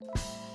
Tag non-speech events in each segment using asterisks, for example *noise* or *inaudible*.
you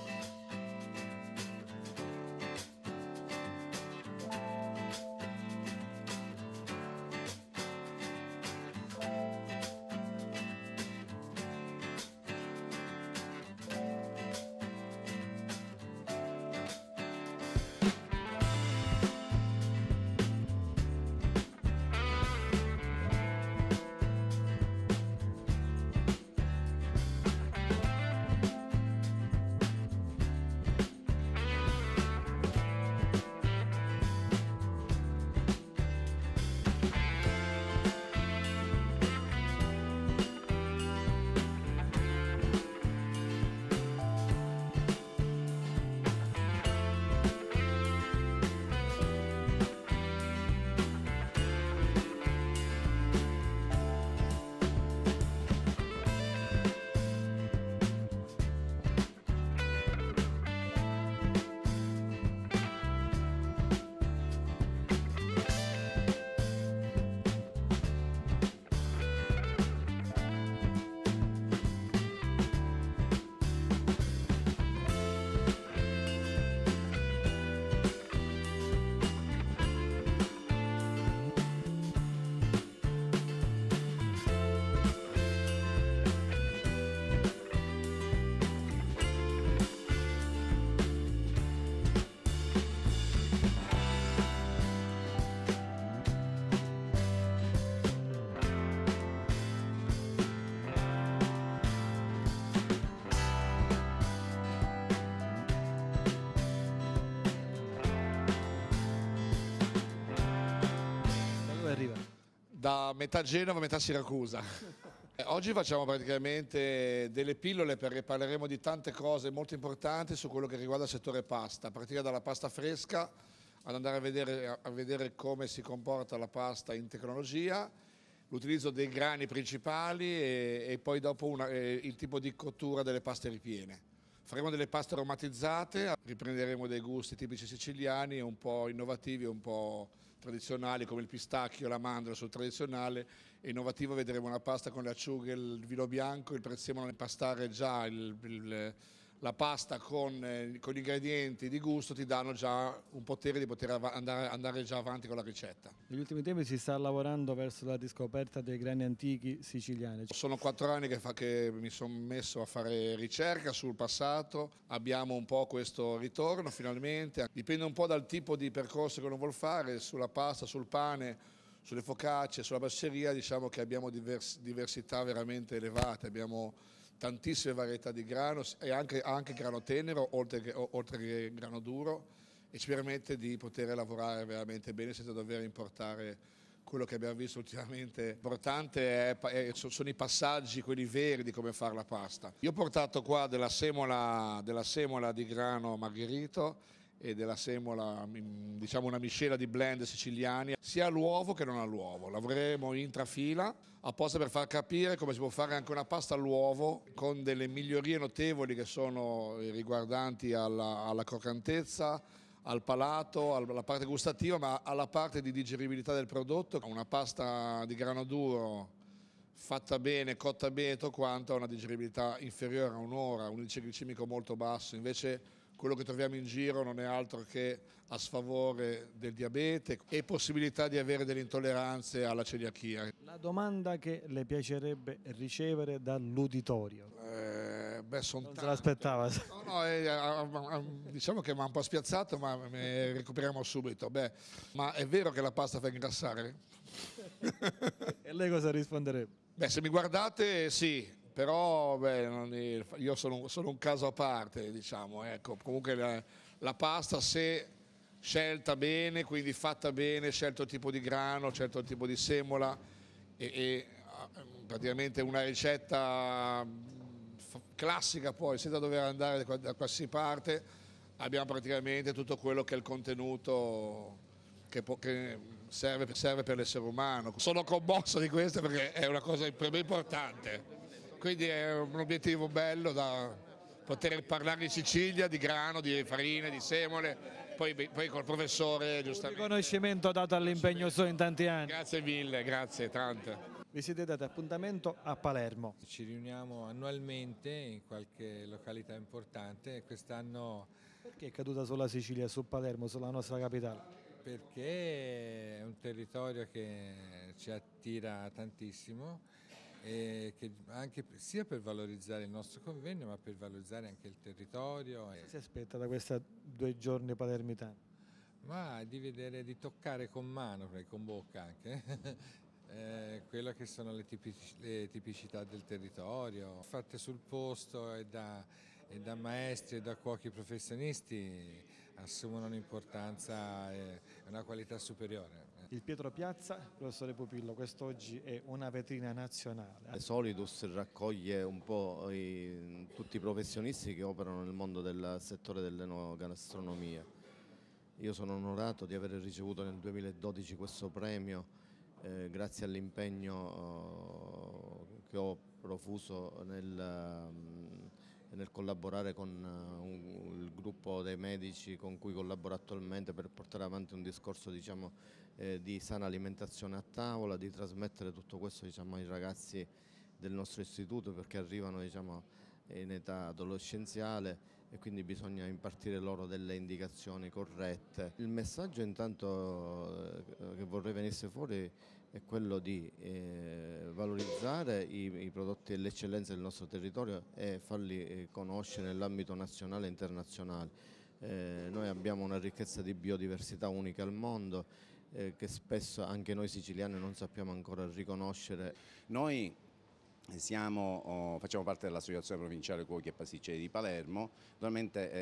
da metà Genova a metà Siracusa. Eh, oggi facciamo praticamente delle pillole perché parleremo di tante cose molto importanti su quello che riguarda il settore pasta, a partire dalla pasta fresca, ad andare a vedere, a vedere come si comporta la pasta in tecnologia, l'utilizzo dei grani principali e, e poi dopo una, eh, il tipo di cottura delle paste ripiene. Faremo delle paste aromatizzate, riprenderemo dei gusti tipici siciliani un po' innovativi, un po' tradizionali come il pistacchio, la mandorla sul tradizionale e innovativo vedremo una pasta con le acciughe, il vino bianco, il prezzemolo nel pastare già il, il la pasta con, eh, con, gli ingredienti di gusto ti danno già un potere di poter andare, andare, già avanti con la ricetta. Negli ultimi tempi si sta lavorando verso la riscoperta dei grani antichi siciliani. Sono quattro anni che, fa che mi sono messo a fare ricerca sul passato, abbiamo un po' questo ritorno finalmente, dipende un po' dal tipo di percorso che uno vuol fare, sulla pasta, sul pane, sulle focacce, sulla basseria diciamo che abbiamo divers diversità veramente elevate, abbiamo tantissime varietà di grano e anche, anche grano tenero oltre che, oltre che, grano duro e ci permette di poter lavorare veramente bene senza dover importare quello che abbiamo visto ultimamente L'importante sono i passaggi, quelli veri di come fare la pasta. Io ho portato qua della semola, della semola di grano margherito e della semola, mm, diciamo una miscela di blend siciliani, sia all'uovo che non all'uovo. L'avremo in trafila apposta per far capire come si può fare anche una pasta all'uovo con delle migliorie notevoli che sono riguardanti alla, alla croccantezza, al palato, alla parte gustativa, ma alla parte di digeribilità del prodotto. Una pasta di grano duro fatta bene, cotta bene, quanto ha una digeribilità inferiore a un'ora, un indice glicemico molto basso. Invece quello che troviamo in giro non è altro che a sfavore del diabete e possibilità di avere delle intolleranze alla celiachia. La domanda che le piacerebbe ricevere dall'uditorio? Eh, beh, son non tante. se l'aspettava? No, no, eh, eh, eh, diciamo che mi ha un po' spiazzato ma ne recuperiamo subito. Beh, ma è vero che la pasta fa ingrassare? *laughs* e lei cosa risponderebbe? Beh, se mi guardate sì, però beh, io sono, sono, un caso a parte, diciamo, ecco. comunque la, la, pasta se scelta bene, quindi fatta bene, scelto tipo di grano, scelto tipo di semola e, e ah, praticamente una ricetta classica poi, senza dover andare da qualsiasi parte, abbiamo praticamente tutto quello che è il contenuto che, può, che serve, serve, per l'essere umano. Sono commosso di questo perché è una cosa per me importante quindi è un obiettivo bello da poter parlare di Sicilia, di grano, di farine, di semole, poi, poi col professore giustamente. Un riconoscimento dato all'impegno suo in tanti anni. Grazie mille, grazie tante. Vi siete dati appuntamento a Palermo. Ci riuniamo annualmente in qualche località importante e quest'anno... Perché è caduta sulla Sicilia, su Palermo, sulla nostra capitale? Perché è un territorio che ci attira tantissimo anche, sia per valorizzare il nostro convegno ma per valorizzare anche il territorio. Cosa si aspetta da questi due giorni palermitani? Ma di vedere, di toccare con mano, con bocca anche, *laughs* eh, quelle che sono le, tipici, le, tipicità del territorio, fatte sul posto e da, e da maestri e da cuochi professionisti assumono un'importanza e una qualità superiore. Il Pietro Piazza, professore Pupillo, quest'oggi è una vetrina nazionale. Solidus raccoglie un po' i, tutti i professionisti che operano nel mondo del settore dell'enogastronomia. Io sono onorato di aver ricevuto nel 2012 questo premio eh, grazie all'impegno eh, che ho profuso nel, mm, nel collaborare con eh, un, il gruppo dei medici con cui collaboro attualmente per portare avanti un discorso diciamo, eh, di sana alimentazione a tavola, di trasmettere tutto questo diciamo, ai ragazzi del nostro istituto perché arrivano diciamo, in età adolescenziale e quindi bisogna impartire loro delle indicazioni corrette. Il messaggio intanto eh, che vorrei venisse fuori è quello di eh, valorizzare i, i, prodotti e le eccellenze del nostro territorio e farli eh, conoscere nell'ambito nazionale e internazionale. Eh, noi abbiamo una ricchezza di biodiversità unica al mondo eh, che spesso anche noi siciliani non sappiamo ancora riconoscere. Noi siamo, oh, facciamo parte dell'Associazione Provinciale Cuochi e Pasticceri di Palermo, naturalmente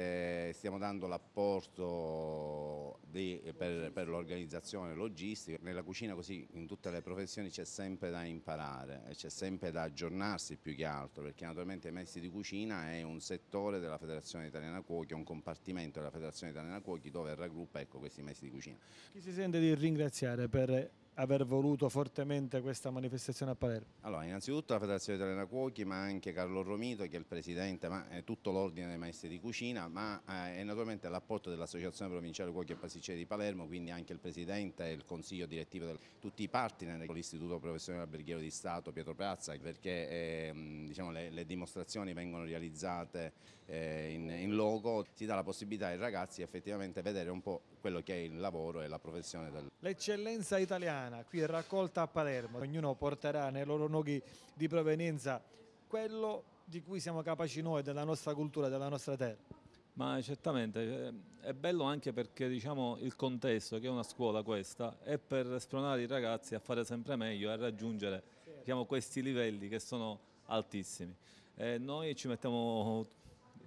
eh, stiamo dando l'apporto eh, per, per l'organizzazione logistica, nella cucina così in tutte le professioni c'è sempre da imparare, eh, c'è sempre da aggiornarsi più che altro perché naturalmente i messi di cucina è un settore della Federazione Italiana Cuochi, è un compartimento della Federazione Italiana Cuochi dove raggruppa ecco, questi messi di cucina. Chi si sente di ringraziare per aver voluto fortemente questa manifestazione a Palermo? Allora, innanzitutto la Federazione Italiana Cuochi, ma anche Carlo Romito, che è il presidente, ma è tutto l'ordine dei maestri di cucina, ma è eh, naturalmente l'apporto dell'Associazione Provinciale Cuochi e Pasticceri di Palermo, quindi anche il presidente e il consiglio direttivo di tutti i partner dell'Istituto Professionale Alberghiero di Stato Pietro Piazza, perché eh, diciamo, le, le dimostrazioni vengono realizzate eh, in, in, logo, ti dà la possibilità ai ragazzi effettivamente vedere un po' quello che è il lavoro e la professione. Del... L'eccellenza italiana qui è raccolta a Palermo, ognuno porterà nei loro noghi di provenienza quello di cui siamo capaci noi, della nostra cultura, della nostra terra. Ma certamente, eh, è bello anche perché diciamo, il contesto che è una scuola questa è per spronare i ragazzi a fare sempre meglio e a raggiungere diciamo, questi livelli che sono altissimi. E eh, noi ci mettiamo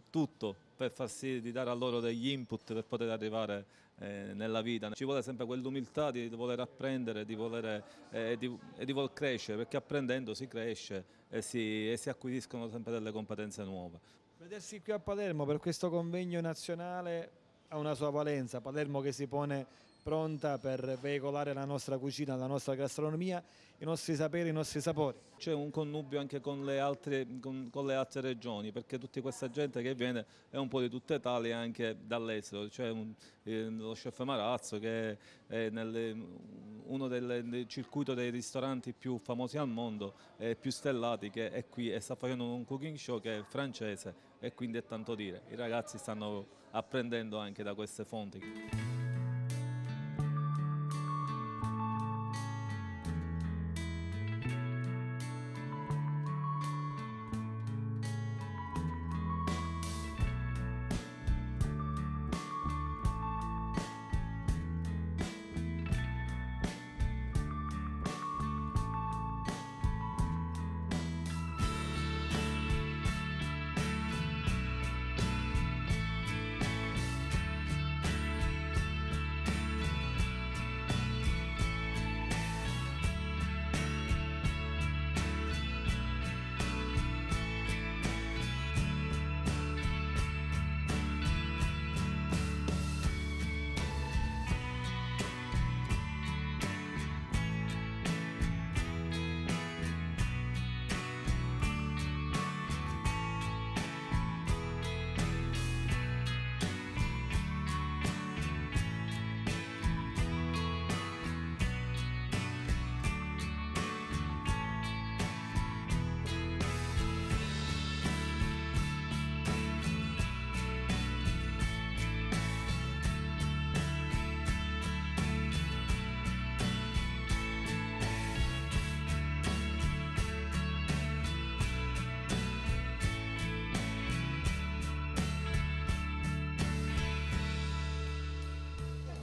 tutto per far sì di dare a loro degli input per poter arrivare eh, nella vita. Ci vuole sempre quell'umiltà di voler apprendere di voler, eh, di, e di voler crescere, perché apprendendo si cresce e si, e si acquisiscono sempre delle competenze nuove. Vedersi qui a Palermo per questo convegno nazionale ha una sua valenza, Palermo che si pone pronta per veicolare la nostra cucina, la nostra gastronomia, i nostri saperi, i nostri sapori. C'è un connubio anche con le, altre, con, con le, altre, regioni, perché tutta questa gente che viene è un po' di tutta Italia e anche dall'estero. C'è eh, lo chef Marazzo che è nelle, uno del, del, circuito dei ristoranti più famosi al mondo, e più stellati, che è qui e sta facendo un cooking show che è francese e quindi è tanto dire. I ragazzi stanno apprendendo anche da queste fonti.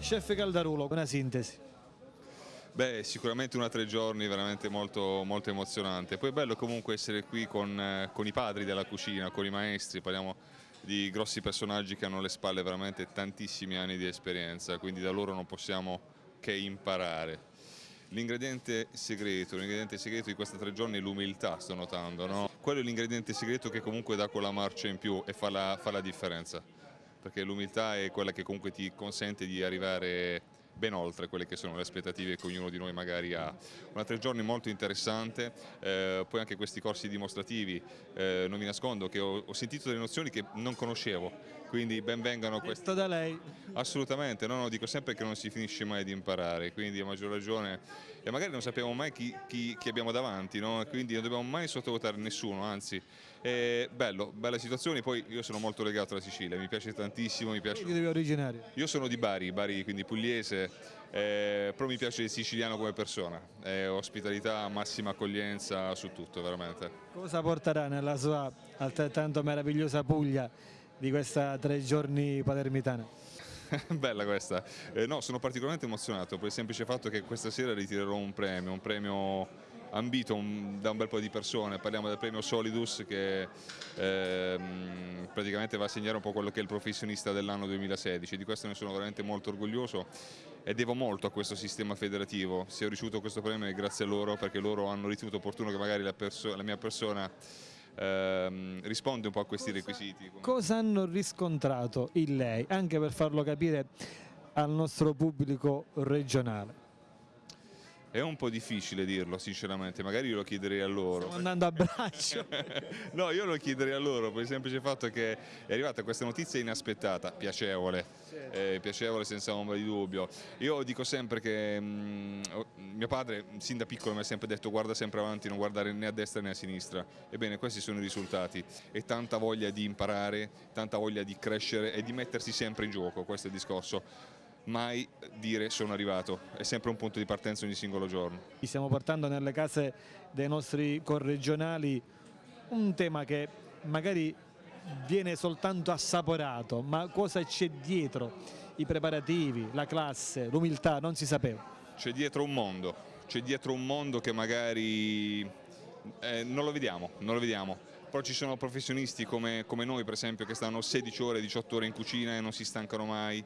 Chef Caldarulo, una sintesi. Beh, sicuramente una tre giorni veramente molto, molto emozionante. Poi è bello comunque essere qui con, eh, con, i padri della cucina, con i maestri, parliamo di grossi personaggi che hanno alle spalle veramente tantissimi anni di esperienza, quindi da loro non possiamo che imparare. L'ingrediente segreto, segreto, di questi tre giorni è l'umiltà, sto notando, no? Quello è l'ingrediente segreto che comunque dà quella marcia in più e fa la, fa la differenza perché certo l'umiltà è quella che comunque ti consente di arrivare ben oltre quelle che sono le aspettative che ognuno di noi magari ha. Una tre giorni molto interessante, eh, poi anche questi corsi dimostrativi, eh, non vi nascondo che ho, ho, sentito delle nozioni che non conoscevo, quindi ben vengano queste. Questo da lei? Assolutamente, no, no, dico sempre che non si finisce mai di imparare, quindi a maggior ragione, e magari non sappiamo mai chi, chi, chi abbiamo davanti, no? quindi non dobbiamo mai sottovalutare nessuno, anzi eh, bello, belle situazioni, poi io sono molto legato alla Sicilia, mi piace tantissimo. Mi piace... Quindi devi originario? Io sono di Bari, Bari quindi pugliese, eh, però mi piace il siciliano come persona, eh, ospitalità, massima accoglienza su tutto veramente. Cosa porterà nella sua altrettanto meravigliosa Puglia di questa tre giorni palermitana? *laughs* Bella questa. Eh, no, sono particolarmente emozionato per il semplice fatto che questa sera ritirerò un premio, un premio ambito un, da un bel po' di persone, parliamo del premio Solidus che ehm, praticamente va a segnare un po' quello che è il professionista dell'anno 2016, di questo ne sono veramente molto orgoglioso e devo molto a questo sistema federativo, se ho ricevuto questo premio è grazie a loro perché loro hanno ritenuto opportuno che magari la, la mia persona Ehm, risponde un po' a questi cosa, requisiti. Cosa hanno riscontrato in lei, anche per farlo capire al nostro pubblico regionale? È un po' difficile dirlo sinceramente, magari io lo chiederei a loro. Stiamo andando a braccio. *laughs* no, io lo chiederei a loro per il semplice fatto che è arrivata questa notizia inaspettata, piacevole, eh, piacevole senza ombra di dubbio. Io dico sempre che mh, mm, mio padre sin da piccolo mi ha sempre detto guarda sempre avanti, non guardare né a destra né a sinistra. Ebbene, questi sono i risultati e tanta voglia di imparare, tanta voglia di crescere e di mettersi sempre in gioco, questo è il discorso mai dire sono arrivato, è sempre un punto di partenza ogni singolo giorno. Stiamo portando nelle case dei nostri corregionali un tema che magari viene soltanto assaporato, ma cosa c'è dietro? I preparativi, la classe, l'umiltà, non si sapeva. C'è dietro un mondo, c'è dietro un mondo che magari eh, non lo vediamo, non lo vediamo. Però ci sono professionisti come, come noi per esempio che stanno 16 ore, 18 ore in cucina e non si stancano mai,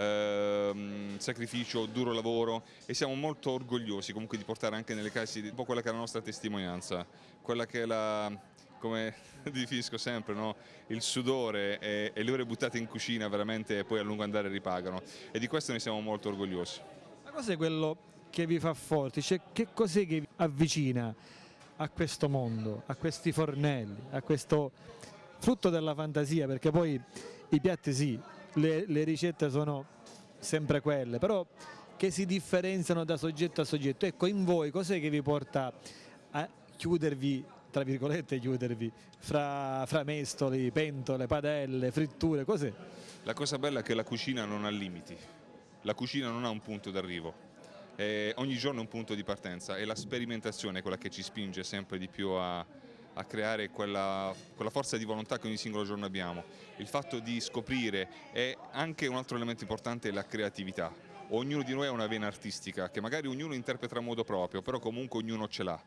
ehm, sacrificio, duro lavoro e siamo molto orgogliosi comunque di portare anche nelle case un po' quella che è la nostra testimonianza, quella che è la, come *laughs* definisco sempre, no? il sudore e, e le ore buttate in cucina veramente poi a lungo andare ripagano e di questo ne siamo molto orgogliosi. Ma cos'è quello che vi fa forti? Cioè, che cos'è che vi avvicina a questo mondo, a questi fornelli, a questo frutto della fantasia? Perché poi i piatti sì, le, le ricette sono sempre quelle, però che si differenziano da soggetto a soggetto. Ecco, in voi cos'è che vi porta a chiudervi, tra virgolette chiudervi, fra, fra mestoli, pentole, padelle, fritture, cos'è? La cosa bella è che la cucina non ha limiti, la cucina non ha un punto d'arrivo. Eh, ogni giorno è un punto di partenza e la sperimentazione è quella che ci spinge sempre di più a, a creare quella, quella, forza di volontà che ogni singolo giorno abbiamo. Il fatto di scoprire è anche un altro elemento importante, la creatività. Ognuno di noi ha una vena artistica che magari ognuno interpreta a modo proprio, però comunque ognuno ce l'ha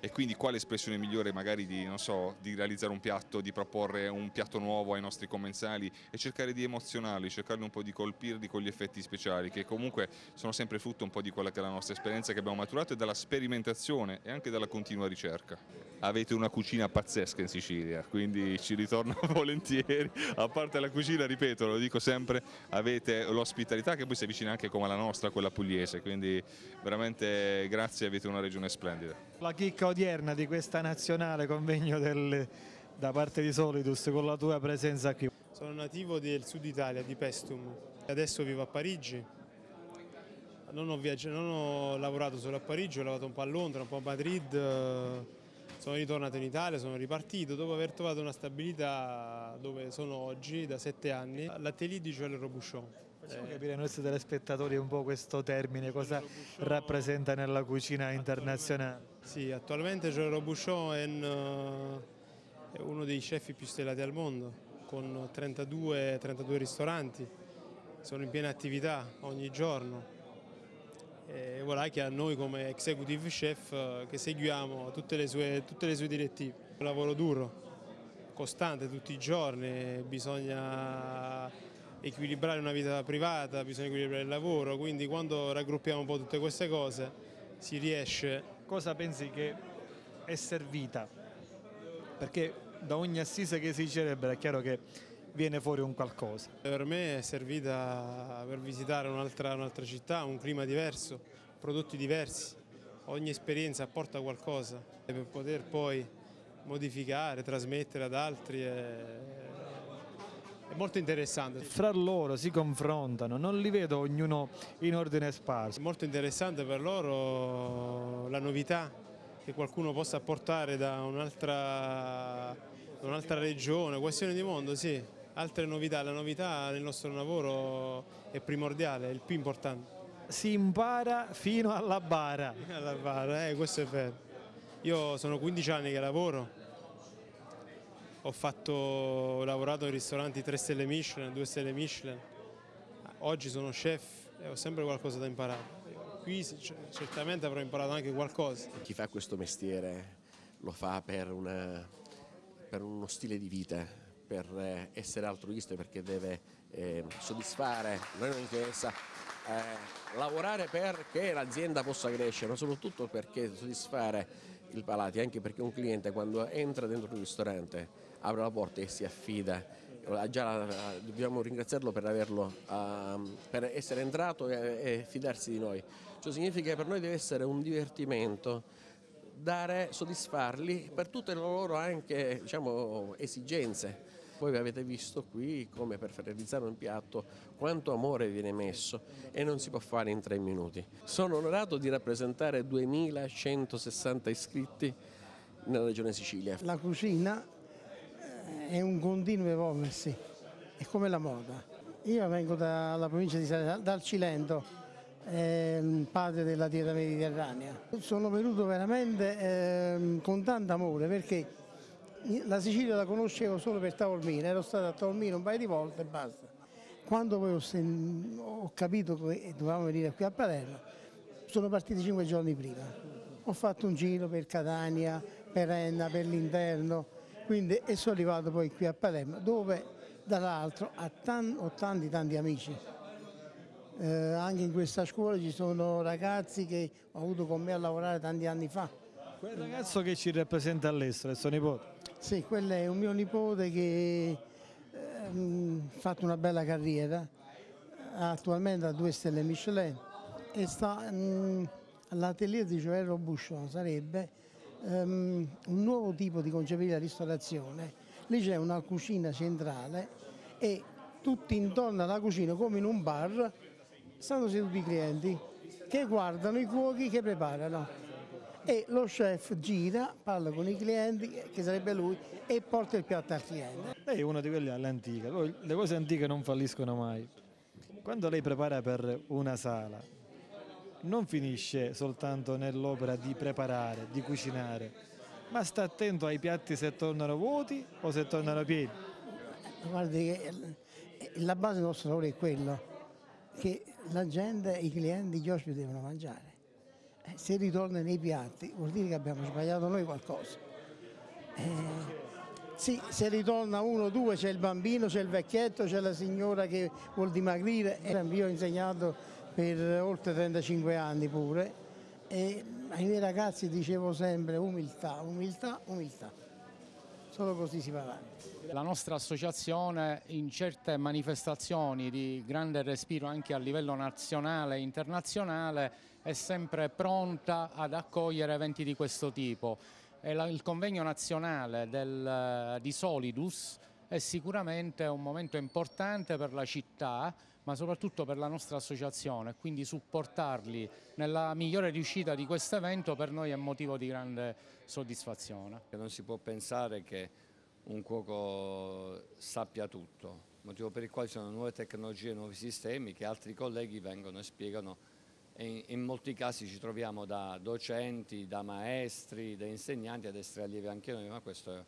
e quindi quale espressione migliore magari di, so, di, realizzare un piatto, di proporre un piatto nuovo ai nostri commensali e cercare di emozionarli, cercare un po' di colpirli con gli effetti speciali che comunque sono sempre frutto un po' di quella che è la nostra esperienza che abbiamo maturato e dalla sperimentazione e anche dalla continua ricerca. Avete una cucina pazzesca in Sicilia, quindi ci ritorno *laughs* volentieri, a parte la cucina, ripeto, lo dico sempre, avete l'ospitalità che poi si avvicina anche come la nostra, quella pugliese, quindi veramente grazie, avete una regione splendida. La chicca odierna di questa nazionale convegno del, da parte di Solidus con la tua presenza qui? Sono nativo del sud Italia, di Pestum, adesso vivo a Parigi. Non ho, viaggiato, non ho lavorato solo a Parigi, ho lavorato un po' a Londra, un po' a Madrid, eh, sono ritornato in Italia, sono ripartito dopo aver trovato una stabilità dove sono oggi da sette anni, all'atelier di Joël Robuchon. Facciamo eh, capire ai nostri telespettatori un po' questo termine, cosa rappresenta nella cucina internazionale. Sì, attualmente Gerardo Bouchon è, in, eh, è uno dei chef più stellati al mondo, con 32, 32 ristoranti, sono in piena attività ogni giorno. E voilà che a noi come executive chef eh, che seguiamo tutte le sue, tutte le sue direttive. Un lavoro duro, costante tutti i giorni, bisogna equilibrare una vita privata, bisogna equilibrare il lavoro, quindi quando raggruppiamo un po' tutte queste cose si riesce a cosa pensi che è servita? Perché da ogni assise che si celebra è chiaro che viene fuori un qualcosa. Per me è servita per visitare un'altra un città, un clima diverso, prodotti diversi, ogni esperienza apporta qualcosa per poter poi modificare, trasmettere ad altri è è molto interessante. Fra loro si confrontano, non li vedo ognuno in ordine sparso. È molto interessante per loro la novità che qualcuno possa portare da un'altra un regione, questione di mondo, sì. Altre novità, la novità nel nostro lavoro è primordiale, è il più importante. Si impara fino alla bara. Fino Alla bara, eh, questo è vero. Io sono 15 anni che lavoro ho, fatto, ho lavorato in ristoranti 3 stelle Michelin, 2 stelle Michelin, oggi sono chef e ho sempre qualcosa da imparare. Qui certamente avrò imparato anche qualcosa. Chi fa questo mestiere lo fa per, una, per uno stile di vita, per eh, essere altruista, perché deve eh, soddisfare, noi non interessa eh, lavorare perché l'azienda possa crescere, ma soprattutto perché soddisfare il palati anche perché un cliente quando entra dentro un ristorante apre la porta e si affida. Già dobbiamo ringraziarlo per, averlo, uh, per essere entrato e, e fidarsi di noi. Ciò significa che per noi deve essere un divertimento dare, soddisfarli per tutte le loro anche, diciamo, esigenze. Poi avete visto qui come per realizzare un piatto quanto amore viene messo e non si può fare in tre minuti. Sono onorato di rappresentare 2160 iscritti nella regione Sicilia. La cucina è un continuo evolversi, è come la moda. Io vengo dalla provincia di Salerno, dal Cilento, eh, padre della dieta mediterranea. Sono venuto veramente ehm, con tanto amore perché la Sicilia la conoscevo solo per Taormina, ero stato a Taormina un paio di volte e basta. Quando poi ho, ho capito che dovevamo venire qui a Palermo, sono partiti cinque giorni prima. Ho fatto un giro per Catania, per Enna, per l'interno, quindi, e sono arrivato poi qui a Palermo dove dall'altro tan, ho tanti tanti amici. Eh, anche in questa scuola ci sono ragazzi che ho avuto con me a lavorare tanti anni fa. Quel ragazzo che ci rappresenta all'estero, è suo nipote? Sì, quello è un mio nipote che ehm, ha eh, fatto una bella carriera, attualmente ha due stelle Michelin e sta mm, all'atelier di Giovanni Busciò, sarebbe um, un nuovo tipo di concepire la ristorazione. Lì c'è una cucina centrale e tutti intorno alla cucina, come in un bar, stanno seduti i clienti che guardano i cuochi che preparano e lo chef gira, parla con i clienti, che sarebbe lui, e porta il piatto al cliente. Lei è una di quelle all'antica, le cose antiche non falliscono mai. Quando lei prepara per una sala, non finisce soltanto nell'opera di preparare, di cucinare, ma sta attento ai piatti se tornano vuoti o se tornano pieni. Guardi, eh, la base del nostro lavoro è quello che la gente, i clienti, gli ospiti devono mangiare. Eh, se ritorna nei piatti vuol dire che abbiamo sbagliato noi qualcosa. Eh, sì, se ritorna uno, o due, c'è il bambino, c'è il vecchietto, c'è la signora che vuol dimagrire. Eh, io ho insegnato per oltre 35 anni pure e ai miei ragazzi dicevo sempre umiltà, umiltà, umiltà. Solo così si va avanti. La nostra associazione in certe manifestazioni di grande respiro anche a livello nazionale e internazionale è sempre pronta ad accogliere eventi di questo tipo. La, il convegno nazionale del, di Solidus è sicuramente un momento importante per la città ma soprattutto per la nostra associazione, quindi supportarli nella migliore riuscita di questo evento per noi è motivo di grande soddisfazione. Non si può pensare che un cuoco sappia tutto, motivo per il quale ci sono nuove tecnologie, nuovi sistemi che altri colleghi vengono e spiegano e in molti casi ci troviamo da docenti, da maestri, da insegnanti ad essere allievi anche noi, ma questo è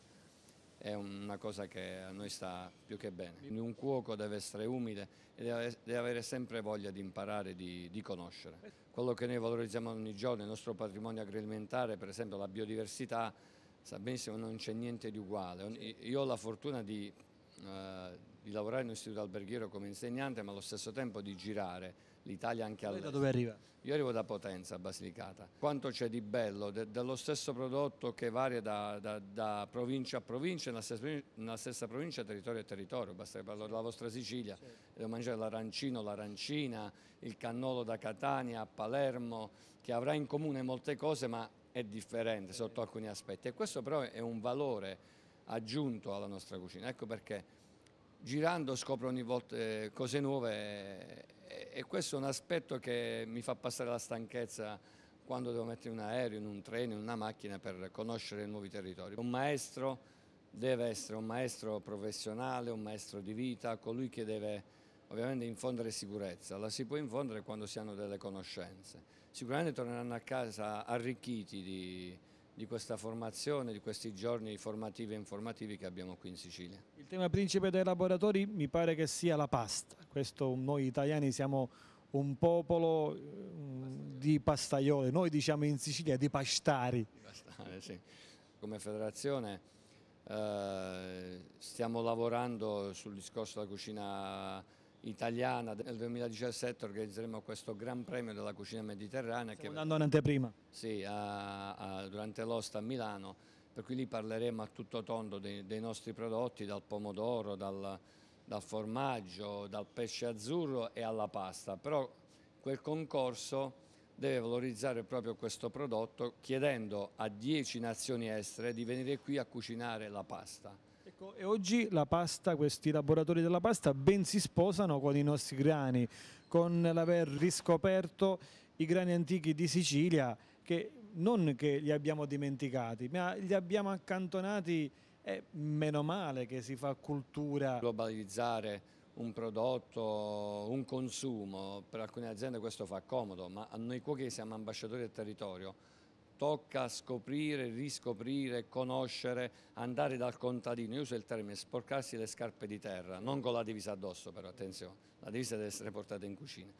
è una cosa che a noi sta più che bene. Un cuoco deve essere umile e deve avere sempre voglia di imparare, di, di conoscere. Quello che noi valorizziamo ogni giorno, il nostro patrimonio agroalimentare, per esempio la biodiversità, sa benissimo non c'è niente di uguale. Io ho la fortuna di, eh, di lavorare in un istituto alberghiero come insegnante, ma allo stesso tempo di girare l'Italia anche all'estero. da dove arriva? Io arrivo da Potenza, Basilicata. Quanto c'è di bello, de dello stesso prodotto che varia da, da, da provincia a provincia, nella stessa, nella stessa, provincia territorio a territorio, basta che parlo della vostra Sicilia, certo. devo mangiare l'arancino, l'arancina, il cannolo da Catania a Palermo, che avrà in comune molte cose ma è differente sotto alcuni aspetti e questo però è un valore aggiunto alla nostra cucina, ecco perché girando scopro ogni volta eh, cose nuove e questo è un aspetto che mi fa passare la stanchezza quando devo mettere un aereo, in un treno, in una macchina per conoscere nuovi territori. Un maestro deve essere un maestro professionale, un maestro di vita, colui che deve ovviamente infondere sicurezza. La si può infondere quando si hanno delle conoscenze. Sicuramente torneranno a casa arricchiti di, di questa formazione, di questi giorni formativi e informativi che abbiamo qui in Sicilia. Il tema principe dei laboratori mi pare che sia la pasta, Questo, noi italiani siamo un popolo eh, di pastaiole, noi diciamo in Sicilia di pastari. Di pastare, sì. Come federazione eh, stiamo lavorando sul discorso della cucina italiana. Nel 2017 organizzeremo questo Gran Premio della Cucina Mediterranea. Stiamo che andando in anteprima. Sì, a, a, durante l'Osta a Milano, per cui lì parleremo a tutto tondo dei, dei nostri prodotti, dal pomodoro, dal, dal, formaggio, dal pesce azzurro e alla pasta. Però quel concorso deve valorizzare proprio questo prodotto chiedendo a 10 nazioni estere di venire qui a cucinare la pasta Ecco, e oggi la pasta, questi laboratori della pasta ben si sposano con i nostri grani, con l'aver riscoperto i grani antichi di Sicilia che non che li abbiamo dimenticati, ma li abbiamo accantonati e meno male che si fa cultura. Globalizzare un prodotto, un consumo, per alcune aziende questo fa comodo, ma noi cuochi siamo ambasciatori del territorio, tocca scoprire, riscoprire, conoscere, andare dal contadino. Io uso il termine sporcarsi le scarpe di terra, non con la divisa addosso però, attenzione, la divisa deve essere portata in cucina.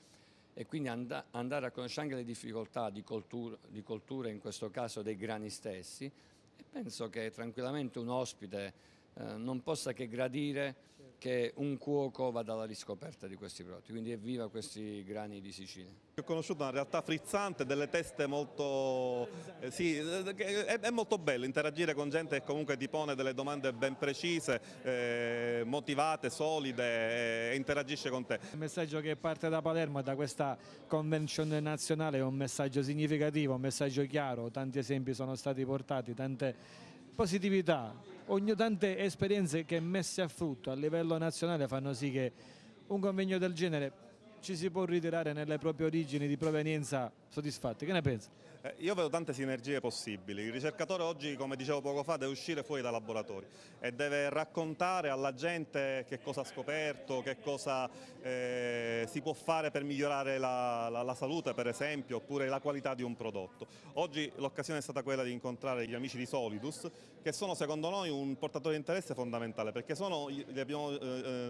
E quindi and andare a conoscere anche le difficoltà di, coltura, di coltura, in questo caso dei grani stessi, e penso che tranquillamente un ospite eh, non possa che gradire che un cuoco vada alla riscoperta di questi prodotti, quindi evviva questi grani di Sicilia. Ho conosciuto una realtà frizzante, delle teste molto... Eh, sì, eh, è, molto bello interagire con gente che comunque ti pone delle domande ben precise, eh, motivate, solide e interagisce con te. Il messaggio che parte da Palermo, da questa convention nazionale, è un messaggio significativo, un messaggio chiaro, tanti esempi sono stati portati, tante positività, ogni tante esperienze che messe a frutto a livello nazionale fanno sì che un convegno del genere ci si può ritirare nelle proprie origini di provenienza soddisfatte. Che ne pensi? Eh, io vedo tante sinergie possibili, il ricercatore oggi come dicevo poco fa deve uscire fuori dai laboratori e deve raccontare alla gente che cosa ha scoperto, che cosa eh, si può fare per migliorare la, la, la, salute per esempio oppure la qualità di un prodotto. Oggi l'occasione è stata quella di incontrare gli amici di Solidus che sono secondo noi un portatore di interesse fondamentale perché sono, li abbiamo eh,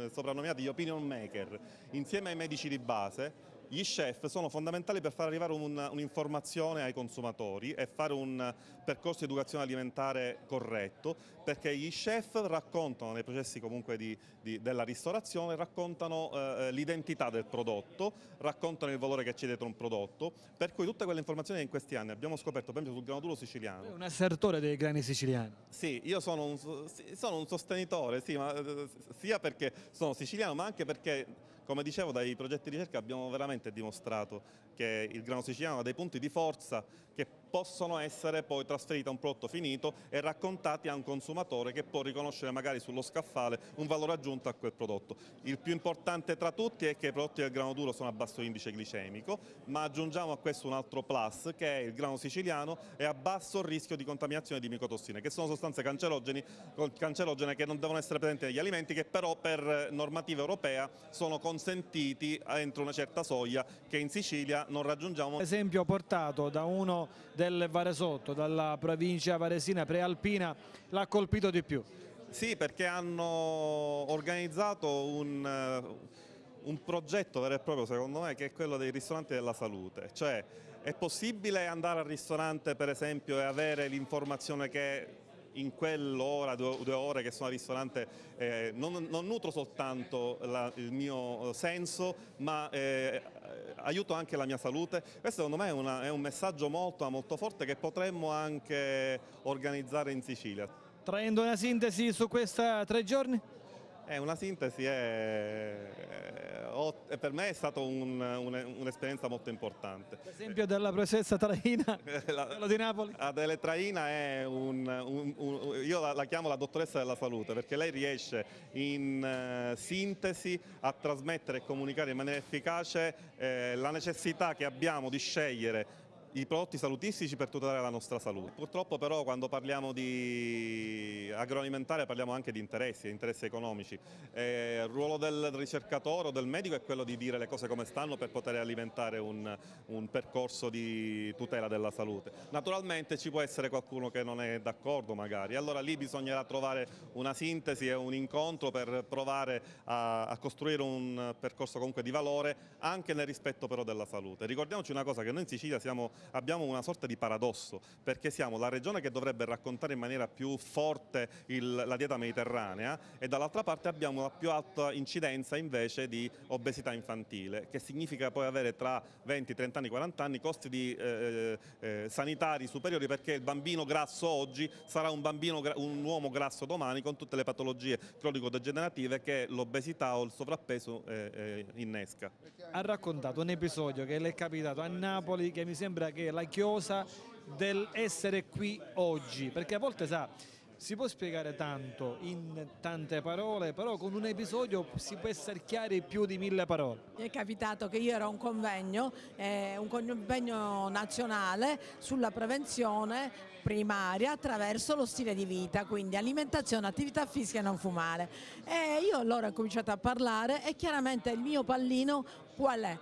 eh, soprannominati gli opinion maker insieme ai medici di base gli chef sono fondamentali per far arrivare un'informazione un ai consumatori e fare un percorso di educazione alimentare corretto, perché gli chef raccontano, nei processi comunque di, di, della ristorazione, raccontano eh, eh, l'identità del prodotto, raccontano il valore che c'è dietro un prodotto, per cui tutte quelle informazioni che in questi anni abbiamo scoperto, per esempio sul grano siciliano. un assertore dei grani siciliani. Sì, io sono un, sono un sostenitore, sì, ma, eh, sia perché sono siciliano, ma anche perché come dicevo, dai progetti di ricerca abbiamo veramente dimostrato che il grano siciliano ha dei punti di forza che possono essere poi trasferiti a un prodotto finito e raccontati a un consumatore che può riconoscere magari sullo scaffale un valore aggiunto a quel prodotto. Il più importante tra tutti è che i prodotti del grano duro sono a basso indice glicemico, ma aggiungiamo a questo un altro plus che è il grano siciliano e a basso rischio di contaminazione di micotossine, che sono sostanze cancerogene che non devono essere presenti negli alimenti, che però per normativa europea sono consentiti entro una certa soglia che in Sicilia non raggiungiamo. Esempio portato da uno del Varesotto, dalla provincia varesina prealpina, l'ha colpito di più. Sì, perché hanno organizzato un, eh, un progetto vero e proprio, secondo me, che è quello dei ristoranti della salute. Cioè, è possibile andare al ristorante, per esempio, e avere l'informazione che in quell'ora, due, due, ore che sono al ristorante, eh, non, non, nutro soltanto la, il mio senso, ma eh, aiuto anche la mia salute. Questo secondo me è, una, è un messaggio molto, molto forte che potremmo anche organizzare in Sicilia. Traendo una sintesi su questi tre giorni? È una sintesi è, è, per me è stata un'esperienza un, un molto importante. L'esempio della presenza traina, *laughs* la, di Napoli. Adele ah, Traina è un, un io la, la, chiamo la dottoressa della salute perché lei riesce in uh, sintesi a trasmettere e comunicare in maniera efficace eh, la necessità che abbiamo di scegliere i prodotti salutistici per tutelare la nostra salute. Purtroppo però quando parliamo di agroalimentare parliamo anche di interessi, interessi economici. Eh, il ruolo del ricercatore o del medico è quello di dire le cose come stanno per poter alimentare un, un percorso di tutela della salute. Naturalmente ci può essere qualcuno che non è d'accordo magari, allora lì bisognerà trovare una sintesi e un incontro per provare a, a costruire un percorso comunque di valore anche nel rispetto però della salute. Ricordiamoci una cosa che noi in Sicilia siamo abbiamo una sorta di paradosso, perché siamo la regione che dovrebbe raccontare in maniera più forte il, la dieta mediterranea e dall'altra parte abbiamo la più alta incidenza invece di obesità infantile, che significa poi avere tra 20, 30 anni, 40 anni costi di, eh, eh, eh, sanitari superiori perché il bambino grasso oggi sarà un, bambino, un uomo grasso domani con tutte le patologie cronico-degenerative che l'obesità o il sovrappeso eh, eh innesca. Ha raccontato un episodio che le è capitato a Napoli che mi sembra che è la chiosa dell'essere qui oggi, perché a volte sa, si può spiegare tanto in tante parole, però con un episodio si può essere chiari più di mille parole. Mi è capitato che io ero a un convegno, eh, un convegno nazionale sulla prevenzione primaria attraverso lo stile di vita, quindi alimentazione, attività fisica e non fumare. E io allora ho cominciato a parlare e chiaramente il mio pallino qual è?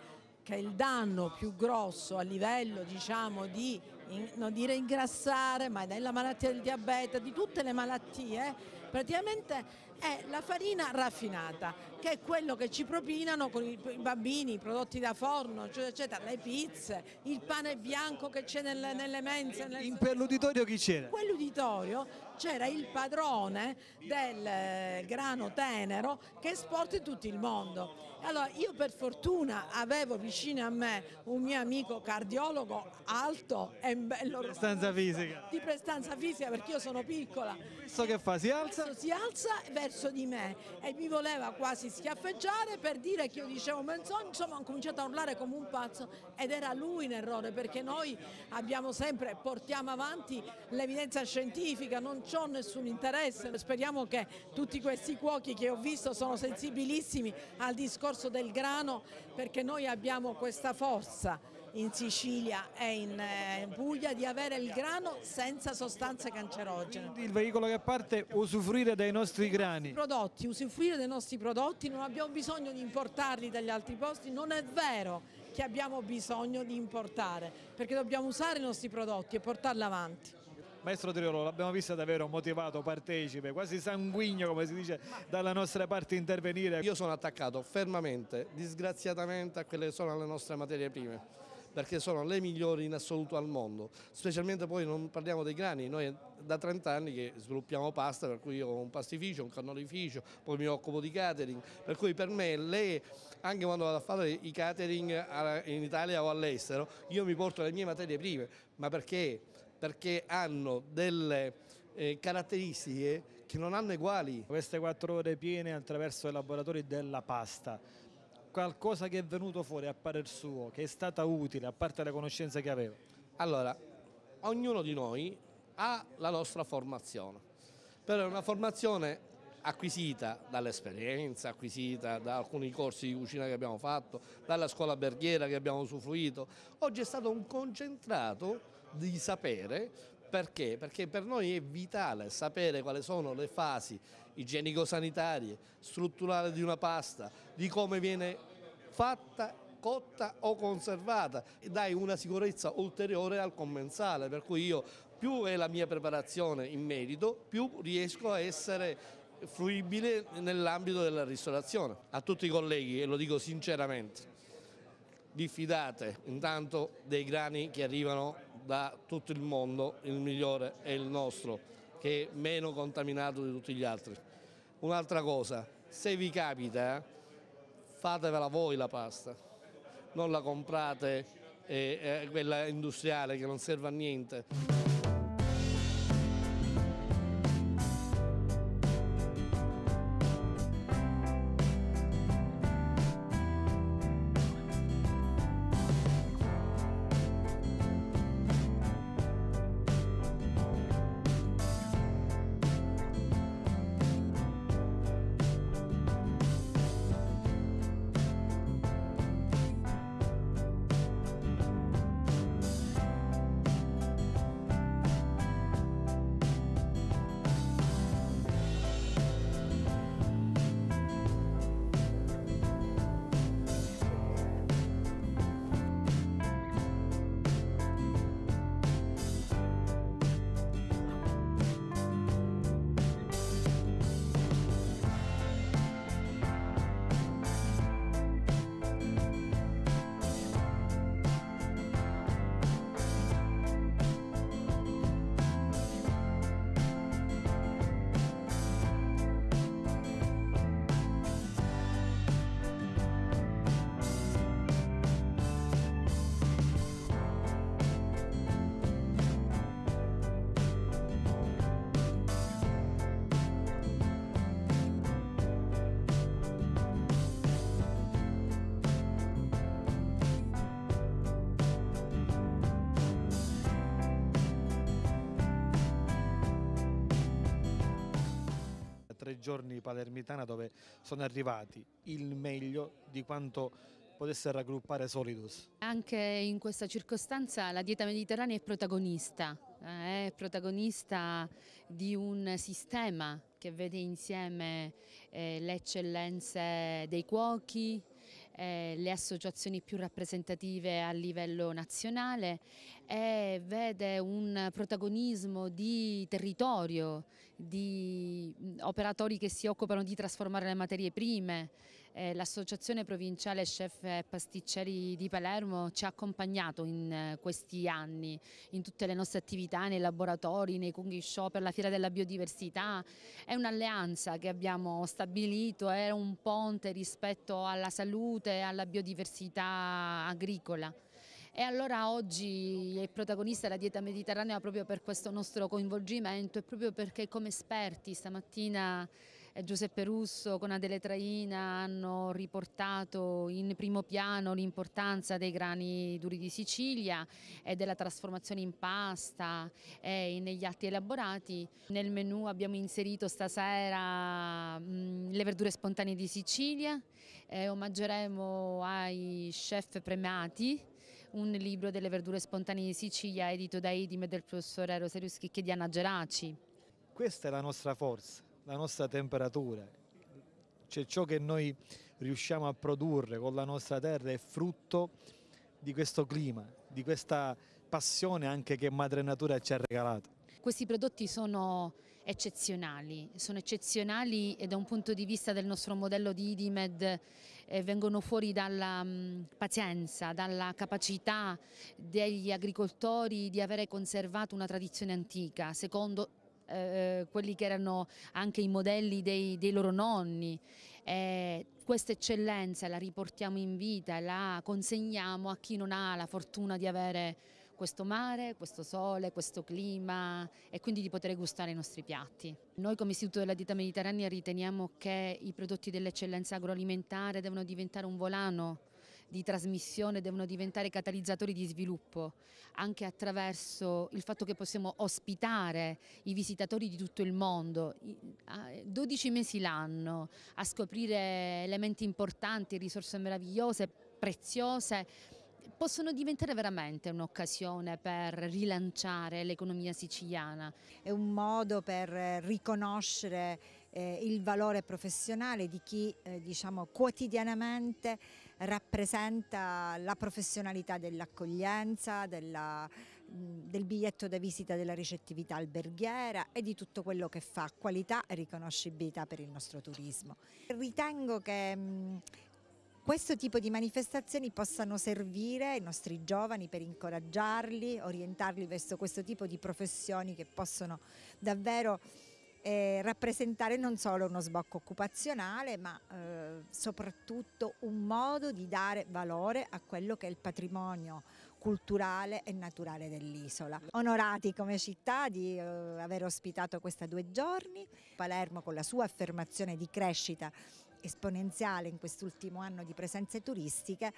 che il danno più grosso a livello diciamo, di, in, non dire ingrassare, ma della malattia del diabete, di tutte le malattie, praticamente è la farina raffinata che è quello che ci propinano con i bambini, i prodotti da forno, eccetera, le pizze, il pane bianco che c'è nelle, nelle mense. Nel... In quell'uditorio chi c'era? In quell'uditorio c'era il padrone del eh, grano tenero che esporta in tutto il mondo. Allora io per fortuna avevo vicino a me un mio amico cardiologo alto e bello. Di prestanza fisica. Di prestanza fisica perché io sono piccola. Questo che fa? Si alza? Questo si alza verso di me e mi voleva quasi farsi schiaffeggiare per dire che io dicevo menzogna, insomma ho cominciato a urlare come un pazzo ed era lui in errore perché noi abbiamo sempre, portiamo avanti l'evidenza scientifica, non ho nessun interesse, speriamo che tutti questi cuochi che ho visto sono sensibilissimi al discorso del grano perché noi abbiamo questa forza in Sicilia e in, eh, Puglia di avere il grano senza sostanze cancerogene. Quindi il veicolo che parte usufruire dai nostri grani. Prodotti, usufruire dei nostri prodotti, non abbiamo bisogno di importarli dagli altri posti, non è vero che abbiamo bisogno di importare perché dobbiamo usare i nostri prodotti e portarli avanti. Maestro Triolo, l'abbiamo vista davvero motivato, partecipe, quasi sanguigno come si dice dalla nostra parte intervenire. Io sono attaccato fermamente, disgraziatamente a quelle che sono le nostre materie prime perché sono le migliori in assoluto al mondo, specialmente poi non parliamo dei grani, noi da 30 anni che sviluppiamo pasta, per cui io ho un pastificio, un cannolificio, poi mi occupo di catering, per cui per me le, anche quando vado a fare i catering in Italia o all'estero, io mi porto le mie materie prime, ma perché? Perché hanno delle eh, caratteristiche che non hanno uguali. Queste quattro ore piene attraverso i laboratori della pasta, qualcosa che è venuto fuori a parer suo, che è stata utile, a parte le conoscenze che aveva? Allora, ognuno di noi ha la nostra formazione, però è una formazione acquisita dall'esperienza, acquisita da alcuni corsi di cucina che abbiamo fatto, dalla scuola berghiera che abbiamo usufruito. Oggi è stato un concentrato di sapere perché? Perché per noi è vitale sapere quali sono le fasi igienico-sanitarie, strutturali di una pasta, di come viene fatta, cotta o conservata e dai una sicurezza ulteriore al commensale, per cui io più è la mia preparazione in merito, più riesco a essere fruibile nell'ambito della ristorazione. A tutti i colleghi, e lo dico sinceramente, diffidate intanto dei grani che arrivano da tutto il mondo, il migliore è il nostro, che è meno contaminato di tutti gli altri. Un'altra cosa, se vi capita, eh, fatevela voi la pasta, non la comprate eh, quella industriale che non serve a niente. giorni Palermitana dove sono arrivati il meglio di quanto potesse raggruppare Solidus. Anche in questa circostanza la dieta mediterranea è protagonista, eh, è protagonista di un sistema che vede insieme eh, le eccellenze dei cuochi, eh, le associazioni più rappresentative a livello nazionale e eh, vede un protagonismo di territorio, di operatori che si occupano di trasformare le materie prime, eh, l'Associazione Provinciale Chef e Pasticceri di Palermo ci ha accompagnato in eh, questi anni, in tutte le nostre attività, nei laboratori, nei cooking show, per la Fiera della Biodiversità. È un'alleanza che abbiamo stabilito, è un ponte rispetto alla salute e alla biodiversità agricola. E allora oggi è protagonista la dieta mediterranea proprio per questo nostro coinvolgimento e proprio perché come esperti stamattina eh, Giuseppe Russo con Adele Traina hanno riportato in primo piano l'importanza dei grani duri di Sicilia e eh, della trasformazione in pasta eh, e negli atti elaborati. Nel menù abbiamo inserito stasera mm, le verdure spontanee di Sicilia, eh, omaggeremo ai chef premiati un libro delle verdure spontanee di Sicilia edito da Idim e del professore Rosario Schicchi e Diana Geraci. Questa è la nostra forza, la nostra temperatura, cioè ciò che noi riusciamo a produrre con la nostra terra è frutto di questo clima, di questa passione anche che Madre Natura ci ha regalato. Questi prodotti sono eccezionali, sono eccezionali e da un punto di vista del nostro modello di IDIMED, eh, vengono fuori dalla mh, mm, pazienza, dalla capacità degli agricoltori di avere conservato una tradizione antica, secondo eh, quelli che erano anche i modelli dei, dei loro nonni. Eh, questa eccellenza la riportiamo in vita e la consegniamo a chi non ha la fortuna di avere questo mare, questo sole, questo clima e quindi di poter gustare i nostri piatti. Noi come Istituto della Dieta Mediterranea riteniamo che i prodotti dell'eccellenza agroalimentare devono diventare un volano di trasmissione devono diventare catalizzatori di sviluppo, anche attraverso il fatto che possiamo ospitare i visitatori di tutto il mondo, 12 mesi l'anno, a scoprire elementi importanti, risorse meravigliose, preziose, possono diventare veramente un'occasione per rilanciare l'economia siciliana. È un modo per riconoscere eh, il valore professionale di chi eh, diciamo, quotidianamente rappresenta la professionalità dell'accoglienza, del biglietto da visita della ricettività alberghiera e di tutto quello che fa qualità e riconoscibilità per il nostro turismo. Ritengo che questo tipo di manifestazioni possano servire ai nostri giovani per incoraggiarli, orientarli verso questo tipo di professioni che possono davvero eh, rappresentare non solo uno sbocco occupazionale ma eh, soprattutto un modo di dare valore a quello che è il patrimonio culturale e naturale dell'isola. Onorati come città di eh, aver ospitato questa due giorni, Palermo con la sua affermazione di crescita esponenziale in quest'ultimo anno di presenze turistiche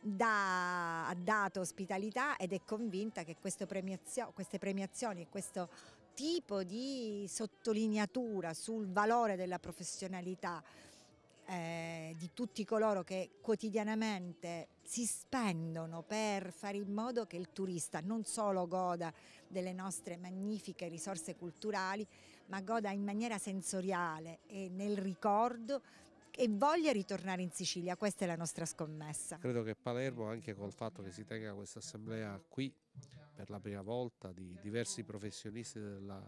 da, ha dato ospitalità ed è convinta che premiazio, queste premiazioni e questo tipo di sottolineatura sul valore della professionalità eh, di tutti coloro che quotidianamente si spendono per fare in modo che il turista non solo goda delle nostre magnifiche risorse culturali, ma goda in maniera sensoriale e nel ricordo e voglia ritornare in Sicilia, questa è la nostra scommessa. Credo che Palermo, anche col fatto che si tenga questa assemblea qui per la prima volta di diversi professionisti della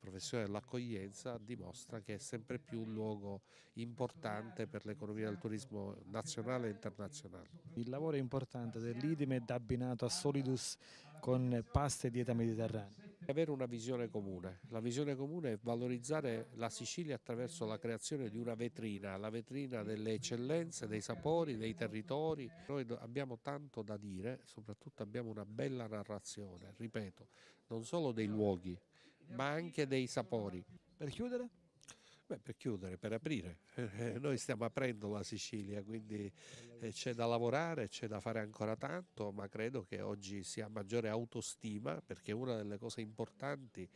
professione dell'accoglienza dimostra che è sempre più un luogo importante per l'economia del turismo nazionale e internazionale. Il lavoro importante dell'IDIME è abbinato a Solidus con pasta e dieta mediterranea avere una visione comune. La visione comune è valorizzare la Sicilia attraverso la creazione di una vetrina, la vetrina delle eccellenze, dei sapori, dei territori. Noi abbiamo tanto da dire, soprattutto abbiamo una bella narrazione, ripeto, non solo dei luoghi, ma anche dei sapori. Per chiudere? Beh, per chiudere, per aprire. Eh, eh, noi stiamo aprendo la Sicilia, quindi eh, c'è da lavorare, c'è da fare ancora tanto, ma credo che oggi sia maggiore autostima perché una delle cose importanti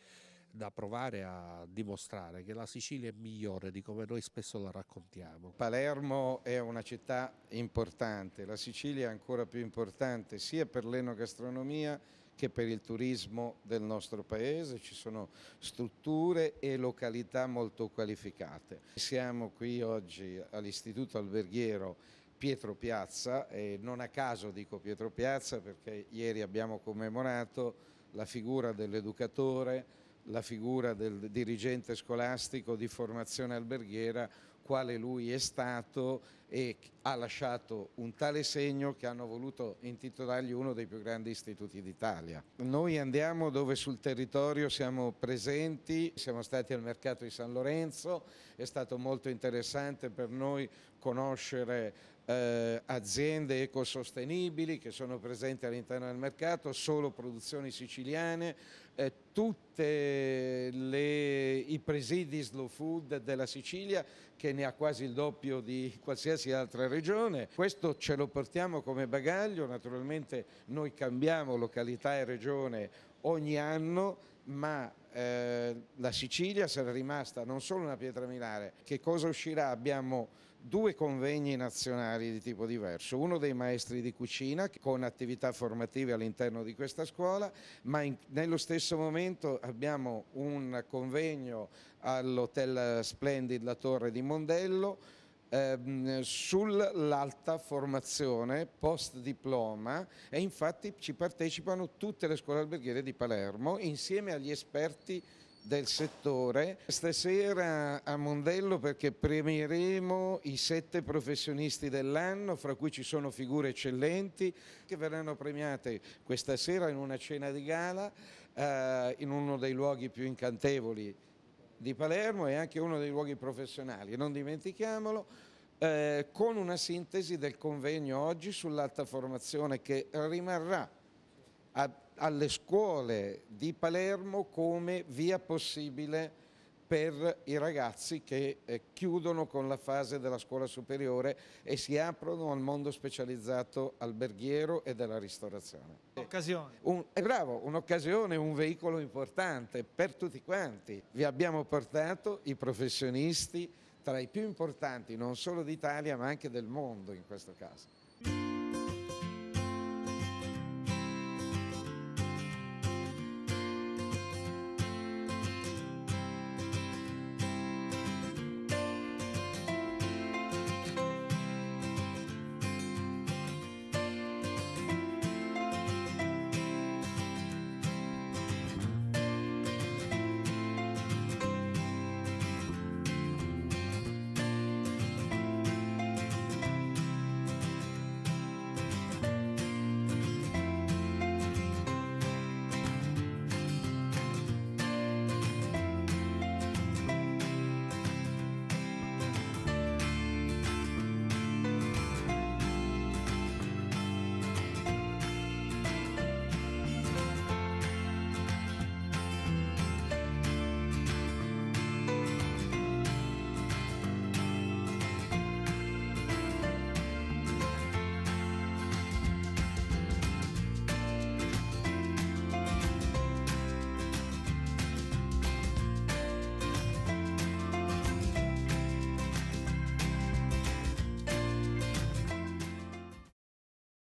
da provare a dimostrare che la Sicilia è migliore di come noi spesso la raccontiamo. Palermo è una città importante, la Sicilia è ancora più importante sia per l'enogastronomia anche per il turismo del nostro paese, ci sono strutture e località molto qualificate. Siamo qui oggi all'Istituto Alberghiero Pietro Piazza e non a caso dico Pietro Piazza perché ieri abbiamo commemorato la figura dell'educatore, la figura del dirigente scolastico di formazione alberghiera quale lui è stato e ha lasciato un tale segno che hanno voluto intitolargli uno dei più grandi istituti d'Italia. Noi andiamo dove sul territorio siamo presenti, siamo stati al mercato di San Lorenzo, è stato molto interessante per noi conoscere eh, aziende ecosostenibili che sono presenti all'interno del mercato, solo produzioni siciliane, eh, tutti i presidi slow food della Sicilia che ne ha quasi il doppio di qualsiasi altra regione. Questo ce lo portiamo come bagaglio, naturalmente noi cambiamo località e regione ogni anno, ma eh, la Sicilia sarà rimasta non solo una pietra milare, che cosa uscirà? Abbiamo due convegni nazionali di tipo diverso, uno dei maestri di cucina con attività formative all'interno di questa scuola, ma in, nello stesso momento abbiamo un convegno all'Hotel Splendid La Torre di Mondello ehm, sull'alta formazione post diploma e infatti ci partecipano tutte le scuole alberghiere di Palermo insieme agli esperti del settore. Stasera a Mondello perché premieremo i sette professionisti dell'anno, fra cui ci sono figure eccellenti che verranno premiate questa sera in una cena di gala eh, in uno dei luoghi più incantevoli di Palermo è anche uno dei luoghi professionali, non dimentichiamolo, eh, con una sintesi del convegno oggi sull'alta formazione che rimarrà a, alle scuole di Palermo come via possibile per i ragazzi che eh, chiudono con la fase della scuola superiore e si aprono al mondo specializzato alberghiero e della ristorazione. Occasione. Un, eh, bravo, un'occasione, un veicolo importante per tutti quanti. Vi abbiamo portato i professionisti tra i più importanti non solo d'Italia ma anche del mondo in questo caso.